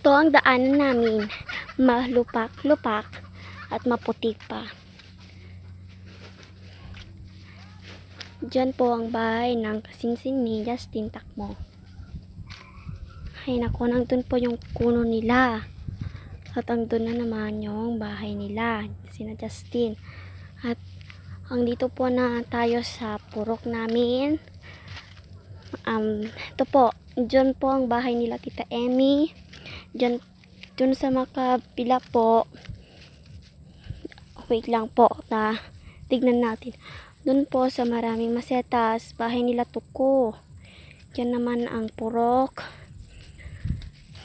Ito ang daanan namin. Malupak-lupak at maputi pa. Diyan po ang bahay ng kasinsin ni Justin Takmo. Ay nako, nandun po yung kuno nila. At ang doon na naman yung bahay nila, sina Justin. At ang dito po na tayo sa purok namin. Um, ito po, dyan po ang bahay nila Tita Emmy. Diyan, dun sa makapila po, wait lang po na tignan natin. Dun po sa maraming masetas, bahay nila tuko. Diyan naman ang purok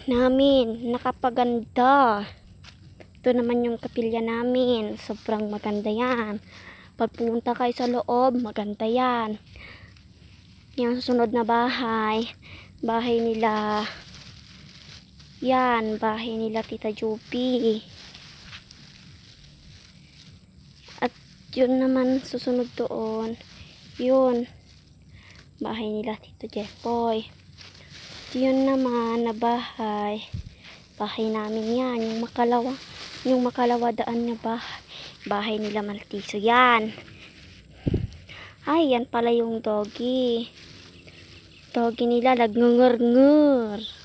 namin. Nakapaganda. Ito naman yung kapilya namin. Sobrang maganda yan. Pagpunta kayo sa loob, maganda yan. Yung susunod na bahay. Bahay nila yan, bahay nila Tita Jupi. At yun naman, susunod doon. Yun, bahay nila Tito Jeffoy. Yun naman na bahay. Bahay namin yan, yung makalawa, yung makalawa daan na bahay. Bahay nila Maltiso yan. Ay, yan pala yung doggy. Doggy nila, nagngungur-ngur.